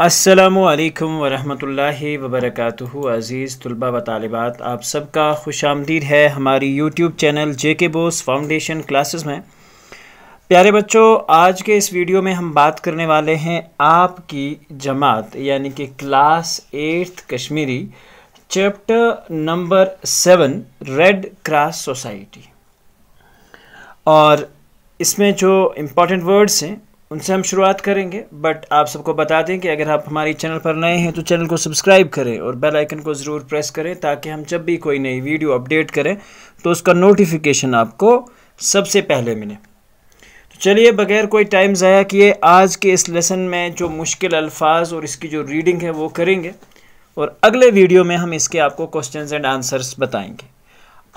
असलकम वरहि वबरक अज़ीज़ तलबा व तालबात आप सबका खुश आमदीद है हमारी यूट्यूब चैनल जे के बोस फाउंडेशन क्लासेस में प्यारे बच्चों आज के इस वीडियो में हम बात करने वाले हैं आपकी जमात यानी कि class eighth Kashmiri chapter number seven Red Cross Society और इसमें जो इम्पोर्टेंट वर्ड्स हैं उनसे हम शुरुआत करेंगे बट आप सबको बता दें कि अगर आप हमारे चैनल पर नए हैं तो चैनल को सब्सक्राइब करें और बेल आइकन को ज़रूर प्रेस करें ताकि हम जब भी कोई नई वीडियो अपडेट करें तो उसका नोटिफिकेशन आपको सबसे पहले मिले तो चलिए बगैर कोई टाइम ज़ाया किए आज के इस लेसन में जो मुश्किल अल्फाज और इसकी जो रीडिंग है वो करेंगे और अगले वीडियो में हम इसके आपको क्वेश्चन एंड आंसर्स बताएँगे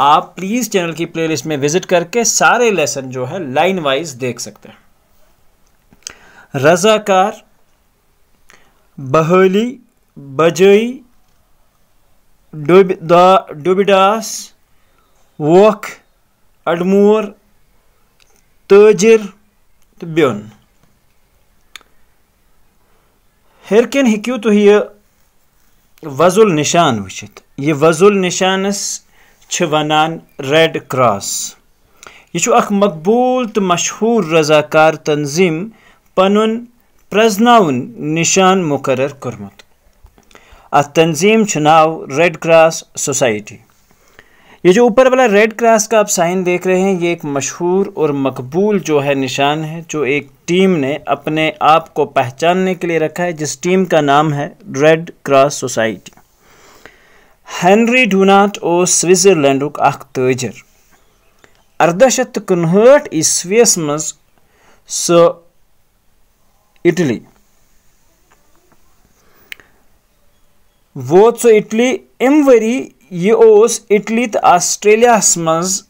आप प्लीज़ चैनल की प्ले में विज़िट करके सारे लेसन जो है लाइन वाइज देख सकते हैं रज़ाकार बहली बजई डुबिडास वोख अडमूर तजर तो बोन हेर कन हूँ तुम यह वजुल निशान वुचित यह वजुल निशानस वनान रेड क्रॉस यह मकबूल तो मशहूर रज़ाकार तंजीम پنُن پرٛزناوُن نِشان مُقرر کوٚرمُت اَتھ तंजीम چھُ ناو ریڈ کرٛاس سوسایٹی ये जो ऊपर वाला रेड क्रास का आप साइन देख रहे हैं ये एक मशहूर और मकबूल जो है निशान है जो एक टीम ने अपने आप को पहचानने के लिए रखा है जिस टीम का नाम है Red Cross Society Henry Dunant ओ स्विट्जरलैंड अख तजर अरदह शत कन्हठ मज Italy. वो سُہ اِٹلی اَمہِ ؤری یہِ इटली तो تہٕ آسٹریلیاہَس منٛز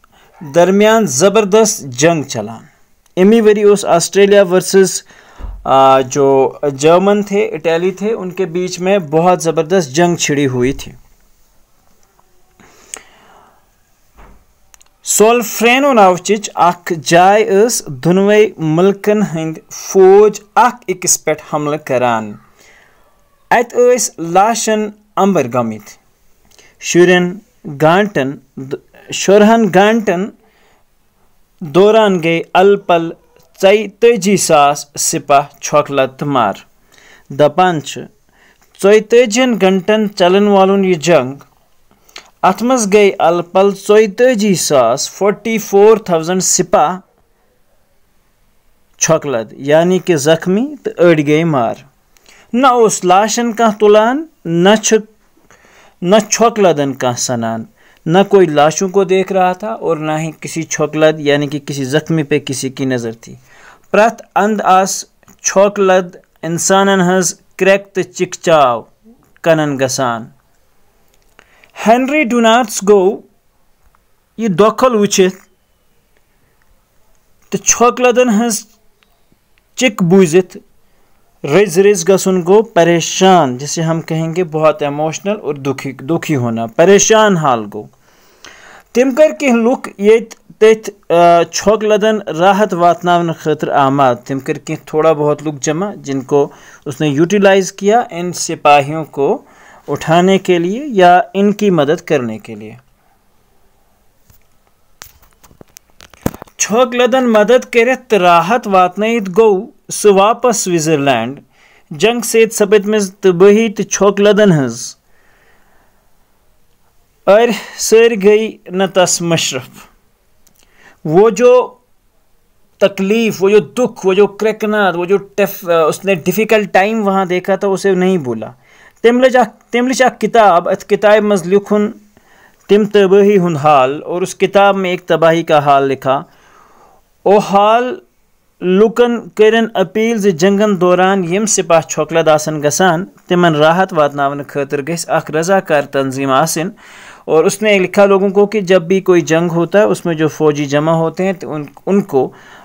درمیان زبردست جنٛگ چلان اَمی ؤری اوس जो जर्मन थे इटली थे उनके बीच में बहुत ज़बरदस्त जंग छिड़ी हुई थी سولفرینوناوچِچ اکھ جاے ٲس دۄنوَے مُلکَن ہٕنٛدۍ فوج اکھ أکِس پٮ۪ٹھ حملہٕ کران اَتہِ ٲسۍ لاشَن اَمبٕرۍ گٔمٕتۍ شُرٮ۪ن گانٛٹَن شُرہَن گٲنٛٹَن دوران گٔے اَلہٕ پَلہٕ ژۄیہِ تٲجی ساس سِپاہ چھۄکلا تہٕ مار دَپان چھِ ژۄیہِ تٲجِیَن گھنٛٹَن چَلَن والُن یہِ جنٛگ अत मज गई अलपल चौतजी सास फोटी फोर थाउजेंड सिपा छोकलद यानी कि जख्मी तो अड़ गई मार न उस लाशन कह तुलान न छोकलदन कह सनान न कोई लाशों को देख रहा था और ना ही किसी छोकलद यानी कि किसी जख्मी पे किसी की नज़र थी प्रथ अंद आस छोकलद इंसानन हज क्रैक तो चिकचाव कनन गसान Henry Dunant's یہِ دۄکھل وٕچھِتھ تہٕ چھۄکہٕ لَدَن ہٕنٛز چِک بوٗزِتھ رٔزۍ رٔزۍ گژھُن گوٚو پریشان جسے ہم کہیں گے بہت ایموشنل اور دُکھی دُکھی ہونا پریشان حال گوٚو تٔمۍ کٔرۍ کینٛہہ لُکھ ییٚتہِ تٔتھۍ چھۄکہٕ لَدَن راحت واتناونہٕ خٲطرٕ آماد تٔمۍ کٔرۍ کینٛہہ تھوڑا بہت لُکھ جمع جِن کو اس نے यूटिलाइज किया इन सिपाहियों को उठाने के लिए या इनकी मदद करने के लिए छोक लदन मदद છોગલદન મદદ કરે તરાહત વાતનૈત ગૌ સુવાપસ સ્વિટ્ઝરલैंड જંગ સેત સબત મેં तो छोक लदन અર સર गई નતસ मशरफ वो जो तकलीफ़ वो जो दुख वो जो क्रकनाद वो जो टफ उसने डिफ़िकल्ट टाइम वहाँ देखा था उसे नहीं भूला तम लज तम लिच किताब अत किताब मज लिखुन तम तबाही हंद हाल और उस किताब में एक तबाही का हाल लिखा ओ हाल लुकन कर अपील जो जंगन दौरान ये सिपा छोकलद आसन गसान तिमन राहत वातनावन खतर गस रजाकार तंजीम आसन और उसने लिखा लोगों को कि जब भी कोई जंग होता है उसमें जो फ़ौजी जमा होते हैं तो उन उनको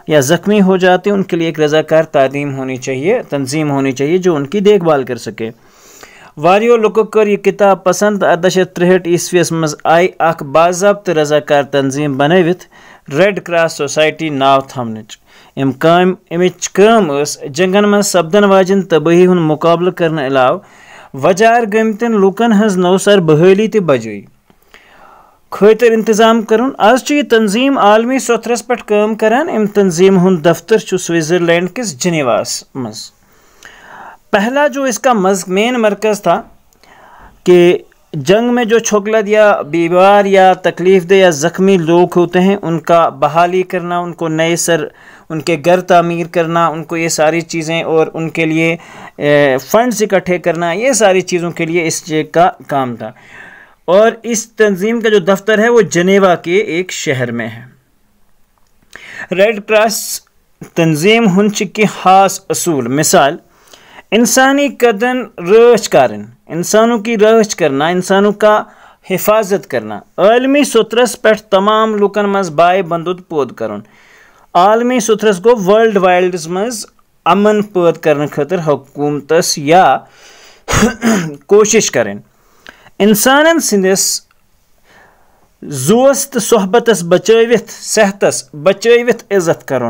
या ज़ख्मी हो जाते हैं उनके लिए एक रजाकार तदीम होनी चाहिए तंजीम होनी चाहिए जो उनकी देखभाल कर सके वो लुको कर यह किताब पसंद अरदा शे त्रेहठ ईस्वी मज आई अख बाबत रजाकार तंजीम बनवित रेड क्रॉस सोसाइटी नाव थमन अम काम अमिच काम जंगन मज सपदन वाजन तबाही हूँ मुकाबल कर वजार गमतन लूकन हज नौसर बहाली तो बजई खतर इंतजाम कर आज यह तंजीम आलमी सथरस पे कर अम तंजीम हूँ दफ्तर चु स्विटरलैंड किस जिनेवास मज़ पहला जो इसका मेन मरकज़ था कि जंग में जो छोकलत या बीमार या तकलीफ़ दे या ज़ख्मी लोग होते हैं उनका बहाली करना उनको नए सर उनके घर तमीर करना उनको ये सारी चीज़ें और उनके लिए फ़ंड्स इकट्ठे करना ये सारी चीज़ों के लिए इस चेक का काम था और इस तंजीम का जो दफ्तर है वो जनेवा के एक शहर में है रेड क्रॉस तंजीम हंच के ख़ास असूल मिसाल इंसानी कदन रश कर इंसानों की रश करना इंसानों का हिफाजत करना आलमी सुथरस पे तमाम लूकन मज बाय बंदुत पोद कर आलमी सुथरस गो वर्ल्ड वाइल्डस मज अमन पैद कर खतर हकूमत या कोशिश करें इंसान सिंदिस जोस तो सहबत बचवित सेहतस बचवित इज्जत कर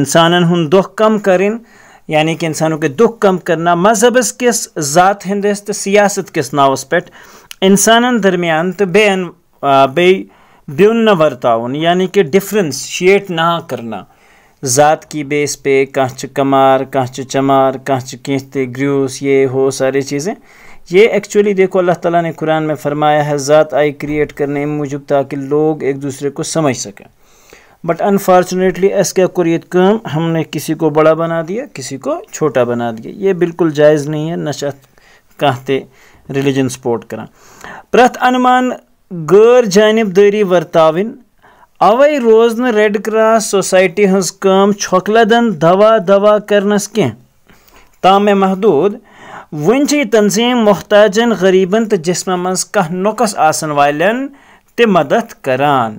इंसान दुख कम करें यानी कि इंसानों के दुख कम करना मजहबस किस ज़ात हंदस तो सियासत किस नावस पे इंसान दरमियान तो बेन बे न वर्तावन यानी कि डिफरेंस शेट ना करना ज़ात की बेस पे कह कमार कह चमार कह कहते ग्रूस ये हो सारी चीज़ें ये एक्चुअली देखो अल्लाह ताला ने कुरान में फरमाया है ज़ात आई क्रिएट करने में मूजब ताकि लोग एक दूसरे को समझ सकें बट अनफॉर्चुनेटली इसका कुरियत कम हमने किसी को बड़ा बना दिया किसी को छोटा बना दिया ये बिल्कुल जायज़ नहीं है नशा कहते रिलीजन सपोर्ट करा प्रथ अनुमान गैर जानबदारी वर्तावन अवे रोज रेड क्रॉस सोसाइटी हज कम छोकलदन दवा दवा करनस कह ताम महदूद वन तंजीम मोहताजन गरीबन तो जिसम मह नुकस आसन वाल मदद करान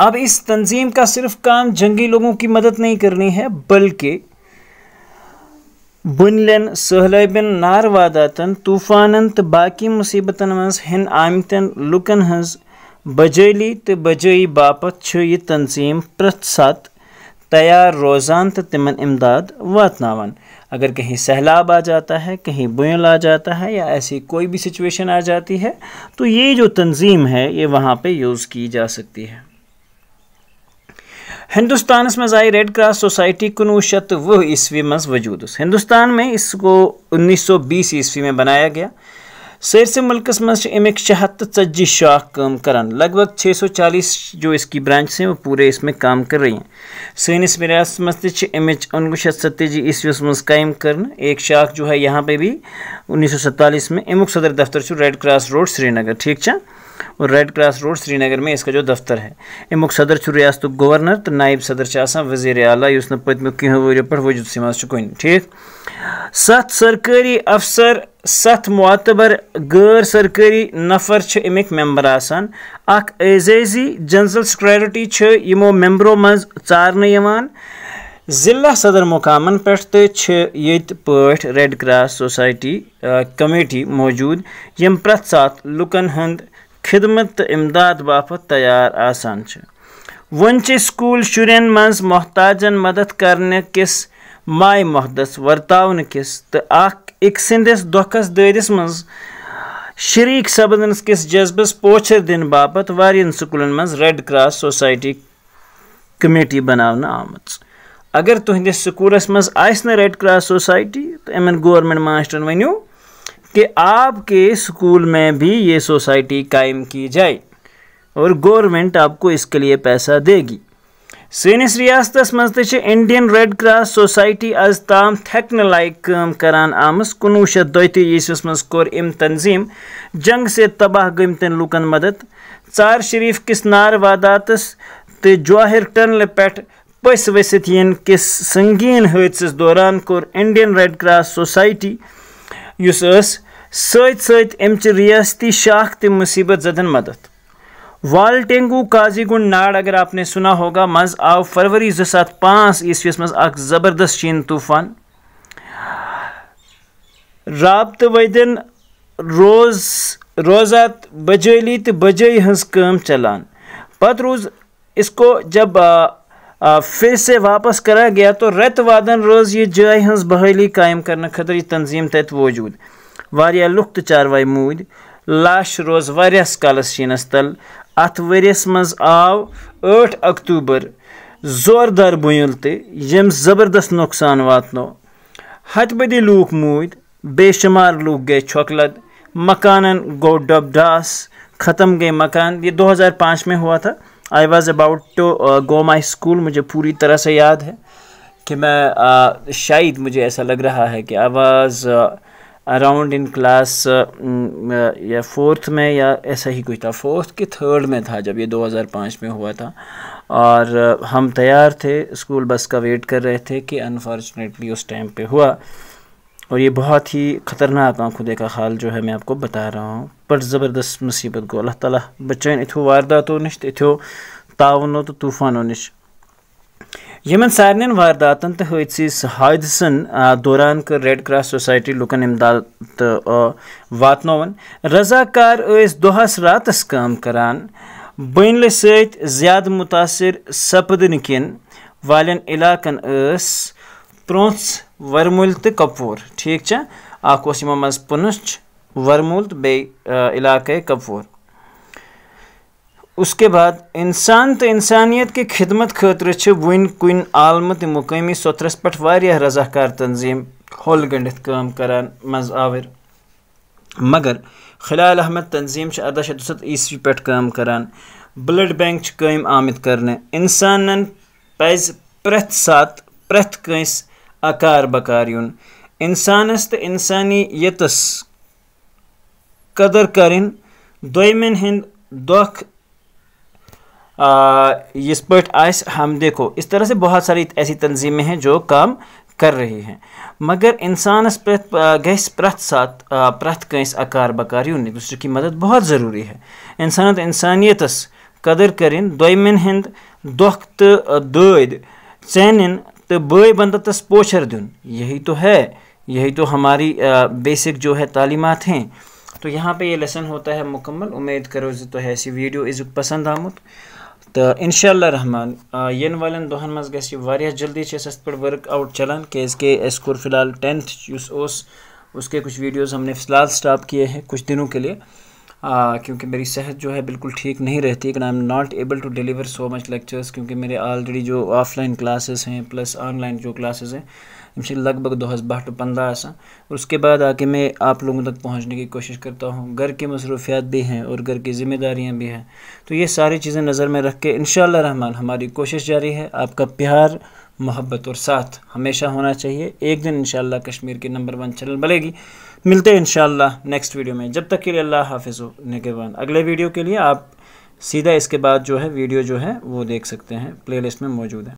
अब इस तंजीम का सिर्फ काम जंगी लोगों की मदद नहीं करनी है बल्कि बुनलन सहलबन नार वादातन तूफानन तो बाकी मुसीबतन मज हन आमतन लुकन हज बजली तो बजई बापत यह तंजीम प्रत सत तैयार रोजान तो तम इमदाद वातनावन अगर कहीं सहलाब आ जाता है कहीं बुल आ जाता है या ऐसी कोई भी सिचुएशन आ जाती है तो ये जो तंजीम है ये वहाँ पर यूज़ की जा सकती है हिंदुस्तान में आई रेड क्रॉस सोसाइटी कनवुह शत वह ईस्वी में वजूद हिंदुस्तान में इसको 1920 सौ बीस ईस्वी में बनाया गया सरसे मुल्क मे अमिक शे हतजी शाख कम कर लगभग 640 जो इसकी ब्रांच हैं वो पूरे इसमें काम कर रही हैं सैनिस रियात मे अमिच उनवु शत सत्तजी ईस्वी मं कम कर एक शाख जो है यहाँ पे भी उन्नीस सौ सत्तालीस में अमुक सदर दफ्तर रेड क्रॉस रोड श्रीनगर ठीक है और रेड क्रॉस रोड श्रीनगर में इसका जो दफ्तर है अमु सदर रियासत गवर्नर तो नायब सदर वजीर आला उस पत्म कह वरी पे वजूद सुन ठीक सत सरकारी अफसर सत मतबर गैर सरकारी नफर अमिक मेम्बर आजाजी जनरल सेक्रटरी यमो मेम्बरो मज ार जिला सदर मुकाम पेड तो क्रॉस सोसाइटी कमेटी मौजूद यम प्रत सात लुकन हंद خدمت تو امداد باپت تیار آسان ون سکول شرین مز محتاجن مدد کرنے کس مائ محدس ورتاؤن کس تو اک سندس دھوکس دٲدِس مز شریک سپدنس کس جذبس پوچھر دن باپت وارین سکولن مز ریڈ کراس سوسائٹی کمیٹی بناونہ آمت اگر تہندس سکولس مز آس ریڈ کراس سوسائٹی تو امن گورمنٹ ماسٹرن ونیو कि आपके स्कूल में भी ये सोसाइटी कायम की जाए और गवर्नमेंट आपको इसके लिए पैसा देगी सैनिस रियासत मं इंडियन रेड क्रॉस सोसाइटी आज तम थकने लायक कर आम कनवु शेथ दुस मोर इम तंजीम जंग से तबाह गम लूकन मदद चार शरीफ किस नार वादात तो जवाहिर टनल पेट पस वसित किस संगीन हादस दौरान कौर इंडियन रेड क्रॉस सोसाइटी یُس ٲس سۭتۍ سۭتۍ امچہِ رِیٲستی شاخ تہِ مُصیٖبت زدن مدد والٹینگو کازیگُنٛڈ ناڈ اگر آپ سُنا ہوگا منٛز آو فرؤری زٕ ساس پانٛژھ عیٖسوِس منٛز اکھ زبردست شیٖن طوٗفان رابطہٕ وٲدٮ۪ن روز روزات بجٲلی تہٕ بجٲیی ہٕنٛز کٲم چلان پتہٕ روٗز اِسکو جب फिर से वापस करा गया तो रत वादन रोज ये जाय हज बहाली कायम करने खतर यह तंजीम तत् वजूद वारिया लुक तो चारवाई मूद लाश रोज वारियास कालस शीनस तल अत वरियस मज आव ठ अक्तूबर जोरदार बुल तो यम जबरदस्त नुकसान वातनो हत बदी लूक मूद बेशुमार लूक गए छोकलत मकानन गो डबडास ख़त्म गए मकान ये 2005 में हुआ था I was about to go my school मुझे पूरी तरह से याद है कि मैं uh, शायद मुझे ऐसा लग रहा है कि I was around in class या फोर्थ में या ऐसा ही कुछ था फोर्थ के थर्ड में था जब ये 2005 में हुआ था और uh, हम तैयार थे स्कूल बस का वेट कर रहे थे कि अनफॉर्चुनेटली उस टाइम पे हुआ और ये बहुत ही ख़तरनाक आँखों का हाल जो है मैं आपको बता रहा हूँ बड़ ज़बरदस्त मुसीबत गो अल्लाह ताला बचान इथो वारदातों नश तो इथो तावनों तो तूफानों नश यमन सारे वारदातन तो हदस हादसन दौरान कर रेड क्रॉस सोसाइटी लुकन इमदाद वातन रजाकार दोहस रातस काम करान बनल सद मुतासर सपदन कालन इलाकन प्रोंस वर्मुल तो कपूर ठीक है अखो मज पुनश वर्मुल तो बेक कपूर उसके बाद इंसान तो इंसानियत के खिदमत खतर वन कुन आलम तो मुकामी सत्रस पे रजाकार तंजीम होल गंडित काम करान मज आवर मगर खिलाल अहमद तंजीम से अरदा शत दुसत ईस्वी पे काम करान ब्लड बैंक कम आमित कर इंसान पज प्रत सात प्रत कंस اکار بکار یُن اِنسانَس تہٕ اِنسٲنیتَس قدٕر کَرٕنۍ دوٚیمٮ۪ن ہٕنٛدۍ دۄکھ इस पट आज हम देखो इस तरह से बहुत सारी ऐसी तंजीमें हैं जो काम कर रही हैं मगर इंसानस प्रत गस सात प्रत कंस अकार बकार यून एक दूसरे की मदद बहुत ज़रूरी है इंसानत इंसानियतस कदर कर दोमन हंद दोख तो दद चैन तो बे बंदा तस पोचर दिन यही तो है यही तो हमारी बेसिक जो है तालीमत हैं तो यहाँ पे ये लेसन होता है मुकम्मल उम्मीद करो जो तो ऐसी वीडियो इज पसंद आमुत तो इन रहमान यन वाले दोहन मज ग जल्दी पे वर्क आउट चलान क्या अस कोर फिलहाल टेंथ उस उसके कुछ वीडियोस हमने फिलहाल स्टॉप किए हैं कुछ दिनों के लिए क्योंकि मेरी सेहत जो है बिल्कुल ठीक नहीं रहती है I am not able to deliver so much lectures क्योंकि मेरे ऑलरेडी जो ऑफलाइन क्लासेस हैं प्लस ऑनलाइन जो क्लासेस हैं से लगभग दो हज़ार बारह पंद्रह आसा और उसके बाद आके मैं आप लोगों तक पहुँचने की कोशिश करता हूँ घर की मसरूफियात भी हैं और घर की ज़िम्मेदारियाँ भी हैं तो ये सारी चीज़ें नज़र में रख के इन रहमान हमारी कोशिश जारी है आपका प्यार मोहब्बत और साथ हमेशा होना चाहिए एक दिन इन कश्मीर की नंबर वन चैनल बनेगी मिलते हैं इन नेक्स्ट वीडियो में जब तक के लिए अल्लाह हाफिज़ निगवान अगले वीडियो के लिए आप सीधा इसके बाद जो है वीडियो जो है वो देख सकते हैं प्लेलिस्ट में मौजूद है